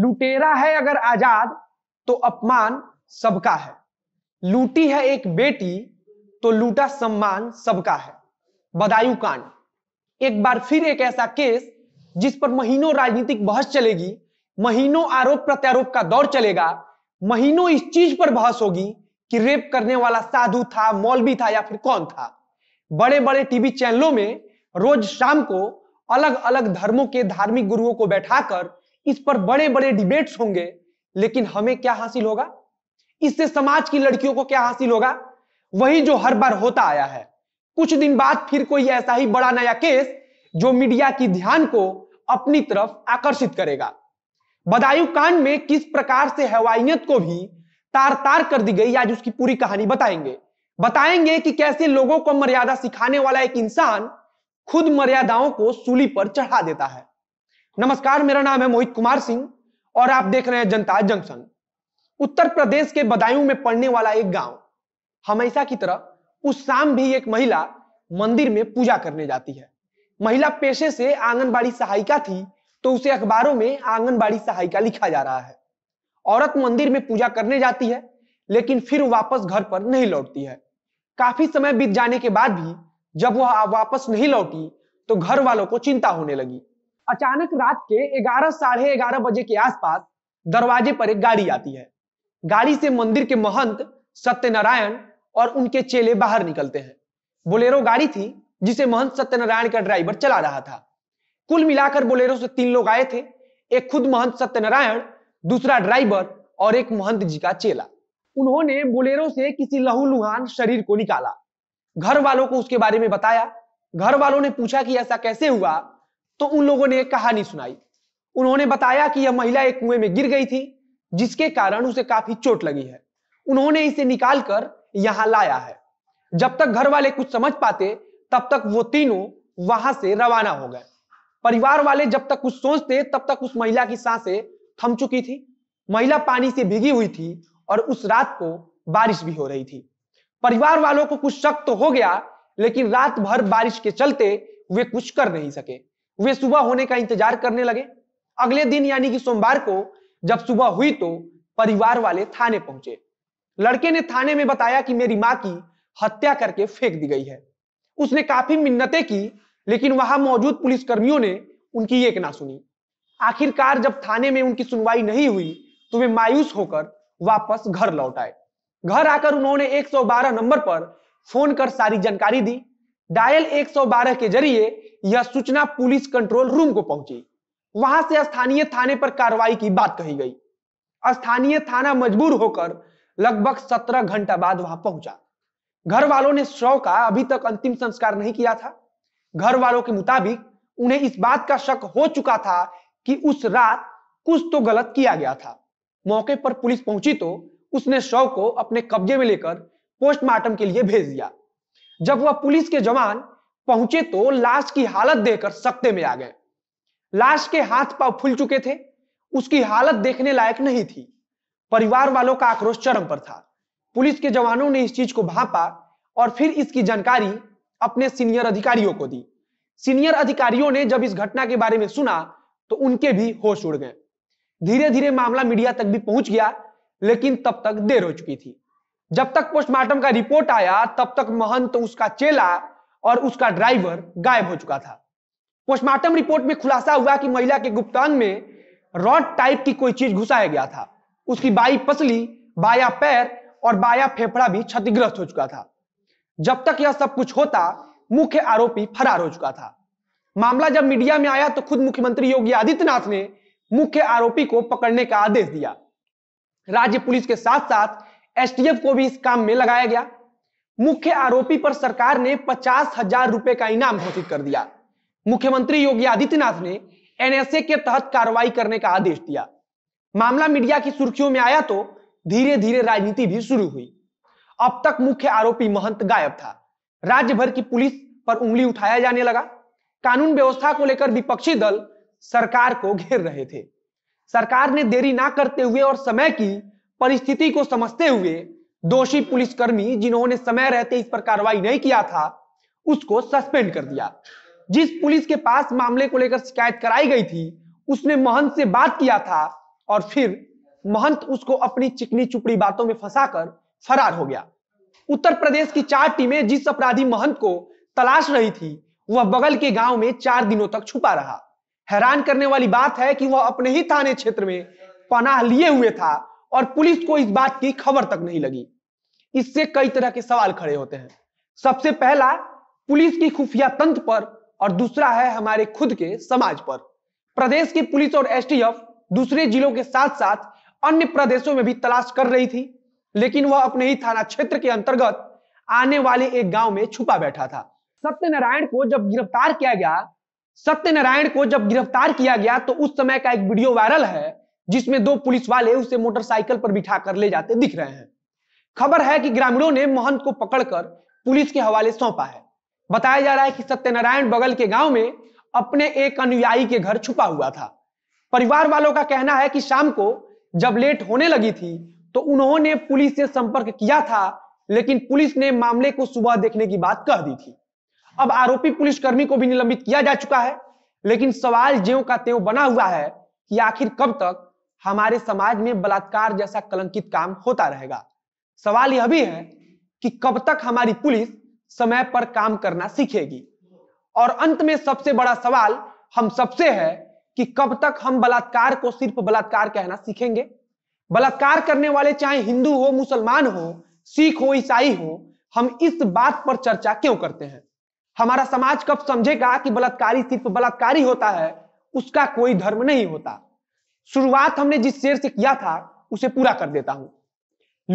लुटेरा है अगर आजाद तो अपमान सबका है लूटी है एक बेटी तो लूटा सम्मान सबका है बदायू कांड एक बार फिर एक ऐसा केस जिस पर महीनों राजनीतिक बहस चलेगी महीनों आरोप प्रत्यारोप का दौर चलेगा महीनों इस चीज पर बहस होगी कि रेप करने वाला साधु था मौलवी था या फिर कौन था बड़े बड़े टीवी चैनलों में रोज शाम को अलग अलग धर्मों के धार्मिक गुरुओं को बैठाकर इस पर बड़े बड़े डिबेट्स होंगे लेकिन हमें क्या हासिल होगा इससे समाज की लड़कियों को क्या हासिल होगा वही जो हर बार होता आया है कुछ दिन बाद फिर कोई ऐसा ही बड़ा नया केस जो मीडिया की ध्यान को अपनी तरफ आकर्षित करेगा बदायूं कांड में किस प्रकार से हवाइयत को भी तार तार कर दी गई आज उसकी पूरी कहानी बताएंगे बताएंगे कि कैसे लोगों को मर्यादा सिखाने वाला एक इंसान खुद मर्यादाओं को सूली पर चढ़ा देता है नमस्कार मेरा नाम है मोहित कुमार सिंह और आप देख रहे हैं जनता जंक्शन उत्तर प्रदेश के बदायूं में पड़ने वाला एक गांव हमेशा की तरह उस शाम भी एक महिला मंदिर में पूजा करने जाती है महिला पेशे से आंगनबाड़ी सहायिका थी तो उसे अखबारों में आंगनबाड़ी सहायिका लिखा जा रहा है औरत मंदिर में पूजा करने जाती है लेकिन फिर वापस घर पर नहीं लौटती है काफी समय बीत जाने के बाद भी जब वह वापस नहीं लौटी तो घर वालों को चिंता होने लगी अचानक रात के ग्यारह साढ़े ग्यारह बजे के आसपास दरवाजे पर एक गाड़ी आती है गाड़ी से मंदिर के महंत सत्यनारायण और उनके चेले बाहर निकलते हैं बोलेरो गाड़ी थी जिसे महंत सत्यनारायण का ड्राइवर चला रहा था कुल मिलाकर बोलेरो से तीन लोग आए थे एक खुद महंत सत्यनारायण दूसरा ड्राइवर और एक महंत जी का चेला उन्होंने बोलेरो से किसी लहूलुहान शरीर को निकाला घर वालों को उसके बारे में बताया घर वालों ने पूछा कि ऐसा कैसे हुआ तो उन लोगों ने एक कहानी सुनाई उन्होंने बताया कि यह महिला एक कुएं में गिर गई थी जिसके कारण उसे काफी चोट लगी है उन्होंने इसे निकालकर यहां लाया है जब तक घर वाले कुछ समझ पाते तब तक वो तीनों वहां से रवाना हो गए परिवार वाले जब तक कुछ सोचते तब तक उस महिला की सांसें थम चुकी थी महिला पानी से भीगी हुई थी और उस रात को बारिश भी हो रही थी परिवार वालों को कुछ शक तो हो गया लेकिन रात भर बारिश के चलते वे कुछ कर नहीं सके वे सुबह होने का इंतजार करने लगे अगले दिन यानी कि सोमवार को जब सुबह हुई तो परिवार वाले थाने पहुंचे लड़के ने थाने में बताया कि मेरी माँ की हत्या करके फेंक दी गई है उसने काफी मिन्नतें की लेकिन वहां मौजूद पुलिसकर्मियों ने उनकी एक ना सुनी आखिरकार जब थाने में उनकी सुनवाई नहीं हुई तो वे मायूस होकर वापस घर लौट आए घर आकर उन्होंने 112 नंबर पर फोन कर सारी जानकारी दी डायल 112 के जरिए यह सूचना पुलिस कंट्रोल रूम को पहुंची वहां से स्थानीय थाने पर कार्रवाई की बात कही गई स्थानीय थाना मजबूर होकर लगभग सत्रह घंटा बाद वहां पहुंचा घर वालों ने शव का अभी तक अंतिम संस्कार नहीं किया था घर वालों के मुताबिक उन्हें इस बात का शक हो चुका था कि उस रात कुछ तो गलत किया गया था मौके पर पुलिस पहुंची तो उसने शव को अपने कब्जे में लेकर पोस्टमार्टम के लिए भेज दिया जब वह पुलिस के जवान पहुंचे तो लाश की हालत देखकर सख्ते में आ गए लाश के हाथ पाव फूल चुके थे उसकी हालत देखने लायक नहीं थी परिवार वालों का आक्रोश चरम पर था पुलिस के जवानों ने इस चीज को भापा और फिर इसकी जानकारी अपने सीनियर अधिकारियों को दी सीनियर अधिकारियों ने जब इस घटना के बारे में सुना तो उनके भी होश उड़ गए धीरे धीरे मामला मीडिया तक भी पहुंच गया लेकिन तब तक देर हो चुकी थी जब तक पोस्टमार्टम का रिपोर्ट आया तब तक महंत उसका चेला और उसका ड्राइवर गायब हो चुका था पोस्टमार्टम रिपोर्ट में खुलासा हुआ कि महिला के गुप्तांग में रॉड टाइप की कोई चीज घुसाया गया था उसकी बाई पसली बाया पैर और बाया फेफड़ा भी क्षतिग्रस्त हो चुका था जब तक यह सब कुछ होता मुख्य आरोपी फरार हो चुका था मामला जब मीडिया में आया तो खुद मुख्यमंत्री योगी आदित्यनाथ ने मुख्य आरोपी को पकड़ने का आदेश दिया राज्य पुलिस के साथ साथ एसटीएफ को भी इस काम में लगाया गया मुख्य आरोपी पर सरकार ने पचास हजार रुपए का इनाम घोषित कर दिया मुख्यमंत्री योगी आदित्यनाथ ने एनएसए के तहत कार्रवाई करने का आदेश दिया मामला मीडिया की सुर्खियों में आया तो धीरे धीरे राजनीति भी शुरू हुई अब तक मुख्य आरोपी महंत गायब था राज्य भर की पुलिस पर उंगली उठाया जाने लगा कानून व्यवस्था को लेकर विपक्षी दल सरकार को घेर रहे थे सरकार ने देरी ना करते हुए और समय की परिस्थिति को समझते हुए दोषी पुलिसकर्मी जिन्होंने समय रहते इस पर कार्रवाई नहीं किया था उसको सस्पेंड कर दिया जिस पुलिस के पास मामले को लेकर शिकायत कराई गई थी उसने महंत से बात किया था और फिर महंत उसको अपनी चिकनी चुपड़ी बातों में फंसाकर फरार हो गया उत्तर प्रदेश की चार टीमें जिस अपराधी महंत को तलाश रही थी वह बगल के गांव में चार दिनों तक छुपा रहा हैरान करने वाली बात है कि वह अपने ही थाने क्षेत्र में पनाह लिए हुए था और पुलिस को इस बात की खबर तक नहीं लगी इससे कई तरह के सवाल खड़े होते हैं सबसे पहला पुलिस की खुफिया तंत्र पर और दूसरा है हमारे खुद के समाज पर प्रदेश की पुलिस और एसटीएफ दूसरे जिलों के साथ साथ अन्य प्रदेशों में भी तलाश कर रही थी लेकिन वह अपने ही थाना क्षेत्र के अंतर्गत आने वाले एक गांव में छुपा बैठा था सत्यनारायण को जब गिरफ्तार किया गया सत्यनारायण को जब गिरफ्तार किया गया तो उस समय का एक वीडियो वायरल है जिसमें दो पुलिस वाले उसे मोटरसाइकिल पर बिठा कर ले जाते दिख रहे हैं खबर है कि ग्रामीणों ने महंत को पकड़कर पुलिस के हवाले सौंपा है बताया जा रहा है कि सत्यनारायण बगल के गांव में अपने एक अनुयायी के घर छुपा हुआ था परिवार वालों का कहना है कि शाम को जब लेट होने लगी थी तो उन्होंने पुलिस से संपर्क किया था लेकिन पुलिस ने मामले को सुबह देखने की बात कह दी थी अब आरोपी पुलिसकर्मी को भी निलंबित किया जा चुका है लेकिन सवाल ज्यो का त्यों बना हुआ है कि आखिर कब तक हमारे समाज में बलात्कार जैसा कलंकित काम होता रहेगा सवाल यह भी है कि कब तक हमारी पुलिस समय पर काम करना सीखेगी और अंत में सबसे बड़ा सवाल हम सबसे है कि कब तक हम बलात्कार को सिर्फ बलात्कार कहना सीखेंगे बलात्कार करने वाले चाहे हिंदू हो मुसलमान हो सिख हो ईसाई हो हम इस बात पर चर्चा क्यों करते हैं हमारा समाज कब समझेगा कि बलात्कारी सिर्फ बलात्कारी होता है उसका कोई धर्म नहीं होता शुरुआत हमने जिस शेर से किया था उसे पूरा कर देता हूं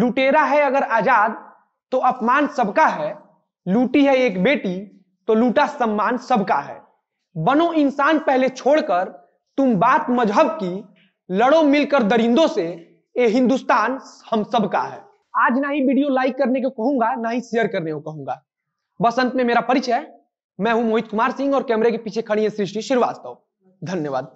लुटेरा है अगर आजाद तो अपमान सबका है लूटी है एक बेटी तो लूटा सम्मान सबका है बनो इंसान पहले छोड़कर तुम बात मजहब की लड़ो मिलकर दरिंदों से ये हिंदुस्तान हम सबका है आज ना ही वीडियो लाइक करने को कहूंगा ना ही शेयर करने को कहूंगा बसंत में मेरा परिचय मैं हूं मोहित कुमार सिंह और कैमरे के पीछे खड़ी है सृष्टि श्रीवास्तव धन्यवाद